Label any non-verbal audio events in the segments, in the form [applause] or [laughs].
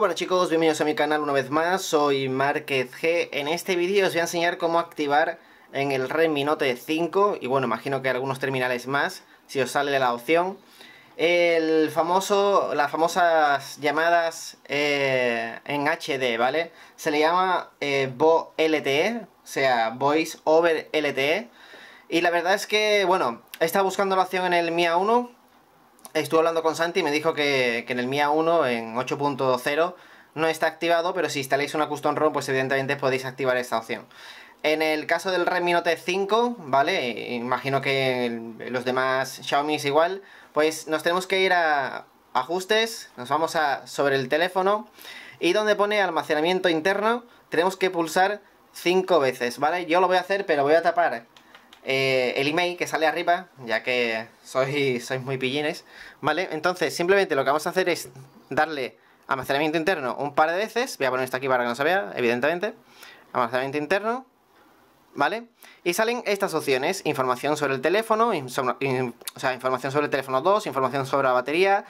Hola chicos, bienvenidos a mi canal una vez más, soy Márquez G. En este vídeo os voy a enseñar cómo activar en el Redmi Note 5, y bueno, imagino que algunos terminales más, si os sale la opción, el famoso, las famosas llamadas eh, en HD, ¿vale? Se le llama eh, e, o sea, Voice Over LTE, y la verdad es que, bueno, he estado buscando la opción en el MIA 1, estuve hablando con Santi y me dijo que, en el MIA 1, en 8.0, no está activado, pero si instaláis una Custom ROM, pues evidentemente podéis activar esta opción. En el caso del Redmi Note 5, ¿vale? Imagino que en los demás Xiaomi es igual, pues nos tenemos que ir a ajustes, nos vamos a sobre el teléfono y donde pone almacenamiento interno tenemos que pulsar 5 veces, ¿vale? Yo lo voy a hacer pero voy a tapar eh, el email que sale arriba, ya que [laughs] sois, muy pillines, ¿vale? Entonces, simplemente lo que vamos a hacer es darle almacenamiento interno un par de veces, voy a poner esto aquí para que no se vea, evidentemente, almacenamiento interno, ¿vale? Y salen estas opciones, información sobre el teléfono, o sea, información sobre el teléfono 2, información sobre la batería,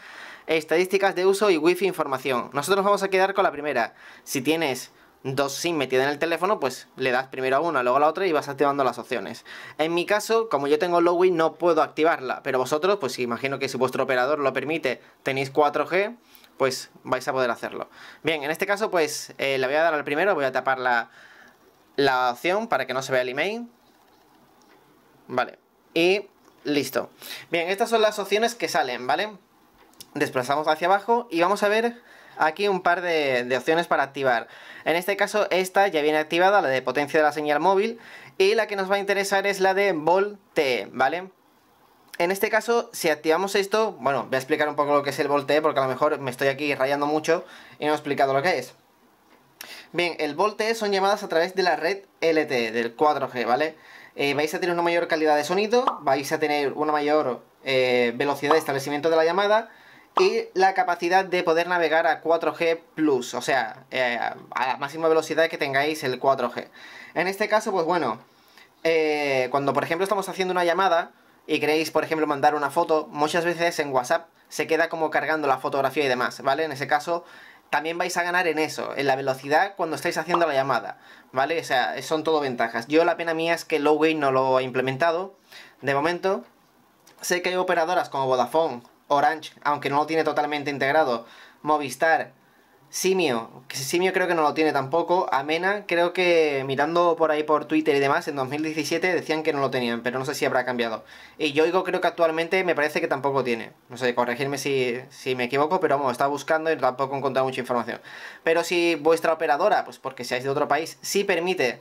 estadísticas de uso y wifi información. Nosotros nos vamos a quedar con la primera, si tienes dos sin metida en el teléfono, pues le das primero a una, luego a la otra y vas activando las opciones. En mi caso, como yo tengo Lowi, no puedo activarla, pero vosotros, pues imagino que si vuestro operador lo permite, tenéis 4G, pues vais a poder hacerlo. Bien, en este caso, pues eh, le voy a dar al primero, voy a tapar la, la opción para que no se vea el email. Vale, y listo. Bien, estas son las opciones que salen, ¿vale? Desplazamos hacia abajo y vamos a ver aquí un par de, opciones para activar. En este caso esta ya viene activada, la de potencia de la señal móvil, y la que nos va a interesar es la de VoLTE, ¿vale? En este caso, si activamos esto, bueno, voy a explicar un poco lo que es el VoLTE, porque a lo mejor me estoy aquí rayando mucho y no he explicado lo que es. Bien, el VoLTE son llamadas a través de la red LTE, del 4G, ¿vale? Eh, vais a tener una mayor calidad de sonido, vais a tener una mayor eh, velocidad de establecimiento de la llamada y la capacidad de poder navegar a 4G Plus, o sea, eh, a la máxima velocidad que tengáis el 4G. En este caso, pues bueno, eh, cuando por ejemplo estamos haciendo una llamada y queréis, por ejemplo, mandar una foto, muchas veces en WhatsApp se queda como cargando la fotografía y demás, ¿vale? En ese caso, también vais a ganar en eso, en la velocidad cuando estáis haciendo la llamada, ¿vale? O sea, son todo ventajas. Yo la pena mía es que Lowway no lo ha implementado de momento. Sé que hay operadoras como Vodafone Orange, aunque no lo tiene totalmente integrado, Movistar, Simio, que Simio creo que no lo tiene tampoco, Amena, creo que mirando por ahí por Twitter y demás, en 2017 decían que no lo tenían, pero no sé si habrá cambiado. Y Yoigo creo que actualmente me parece que tampoco tiene. No sé, corregirme si, me equivoco, pero vamos, está buscando y tampoco he encontrado mucha información. Pero si vuestra operadora, pues porque seáis de otro país, sí permite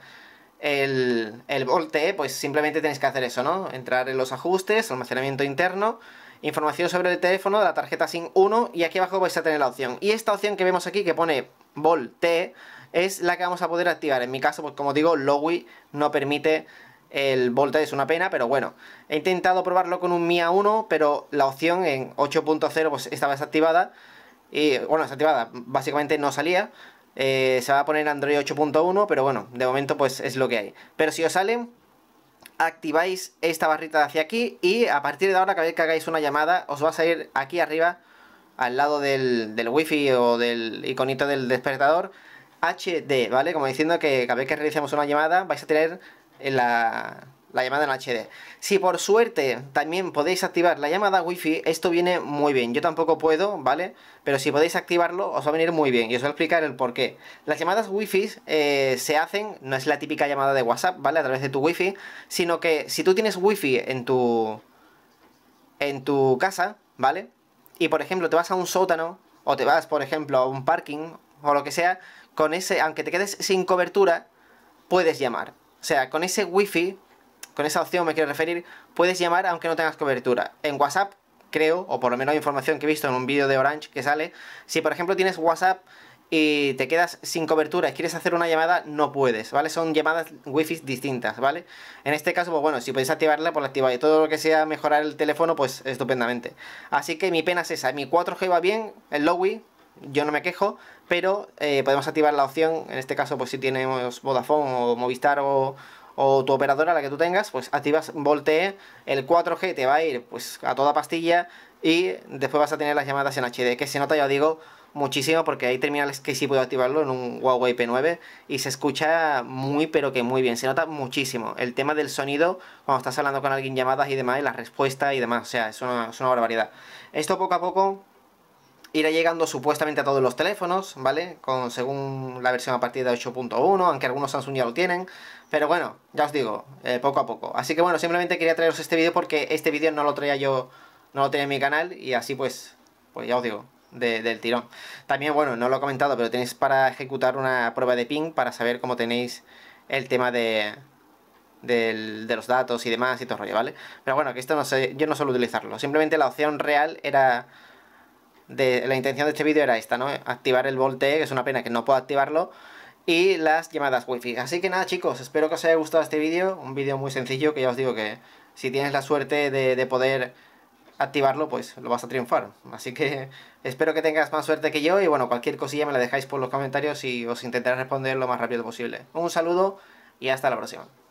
el, el VoLTE, pues simplemente tenéis que hacer eso, ¿no? Entrar en los ajustes, almacenamiento interno información sobre el teléfono, la tarjeta SIM 1 y aquí abajo vais a tener la opción. Y esta opción que vemos aquí que pone VoLTE es la que vamos a poder activar. En mi caso, pues como digo, Lowy no permite el VoLTE, es una pena, pero bueno. He intentado probarlo con un MIA 1, pero la opción en 8.0 pues estaba desactivada. Y bueno, desactivada, básicamente no salía. Eh, se va a poner Android 8.1, pero bueno, de momento pues es lo que hay. Pero si os salen, activáis esta barrita hacia aquí y a partir de ahora cada vez que hagáis una llamada os va a salir aquí arriba al lado del, wifi o del iconito del despertador HD, ¿vale? Como diciendo que cada vez que realicemos una llamada vais a tener en la, la llamada en HD. Si por suerte también podéis activar la llamada Wi-Fi, esto viene muy bien. Yo tampoco puedo, ¿vale? Pero si podéis activarlo, os va a venir muy bien. Y os voy a explicar el por qué. Las llamadas Wi-Fi eh, se hacen, no es la típica llamada de WhatsApp, ¿vale? A través de tu Wi-Fi, sino que si tú tienes Wi-Fi en tu, en tu casa, ¿vale? Y por ejemplo, te vas a un sótano, o te vas, por ejemplo, a un parking, o lo que sea, con ese, aunque te quedes sin cobertura, puedes llamar. O sea, con ese Wi-Fi con esa opción me quiero referir, puedes llamar aunque no tengas cobertura. En WhatsApp, creo, o por lo menos hay información que he visto en un vídeo de Orange que sale, si por ejemplo tienes WhatsApp y te quedas sin cobertura y quieres hacer una llamada, no puedes, ¿vale? Son llamadas wifi distintas, ¿vale? En este caso, pues bueno, si podéis activarla, por pues la activáis. Todo lo que sea mejorar el teléfono, pues estupendamente. Así que mi pena es esa. Mi 4G va bien, el Lowy, yo no me quejo, pero eh, podemos activar la opción, en este caso, pues si tenemos Vodafone o Movistar o, o tu operadora, la que tú tengas, pues activas Volte, el 4G te va a ir pues a toda pastilla y después vas a tener las llamadas en HD, que se nota, ya digo, muchísimo porque hay terminales que sí puedo activarlo en un Huawei P9 y se escucha muy pero que muy bien, se nota muchísimo el tema del sonido cuando estás hablando con alguien llamadas y demás y la respuesta y demás, o sea, es una, es una barbaridad. Esto poco a poco irá llegando supuestamente a todos los teléfonos, ¿vale? Con, según la versión a partir de 8.1, aunque algunos Samsung ya lo tienen. Pero bueno, ya os digo, eh, poco a poco. Así que bueno, simplemente quería traeros este vídeo porque este vídeo no lo traía yo, no lo tenía en mi canal y así pues, pues ya os digo, del tirón. También, bueno, no lo he comentado, pero tenéis para ejecutar una prueba de ping para saber cómo tenéis el tema de, de los datos y demás y todo el rollo, ¿vale? Pero bueno, que esto no sé, yo no suelo utilizarlo. Simplemente la opción real era la intención de este vídeo era esta, ¿no? Activar el Volte, que es una pena que no pueda activarlo, y las llamadas Wi-Fi Así que nada chicos, espero que os haya gustado este vídeo, un vídeo muy sencillo que ya os digo que si tienes la suerte de poder activarlo, pues lo vas a triunfar. Así que [laughs] espero que tengas más suerte que yo y bueno, cualquier cosilla me la dejáis por los comentarios y os intentaré responder lo más rápido posible. Un saludo y hasta la próxima.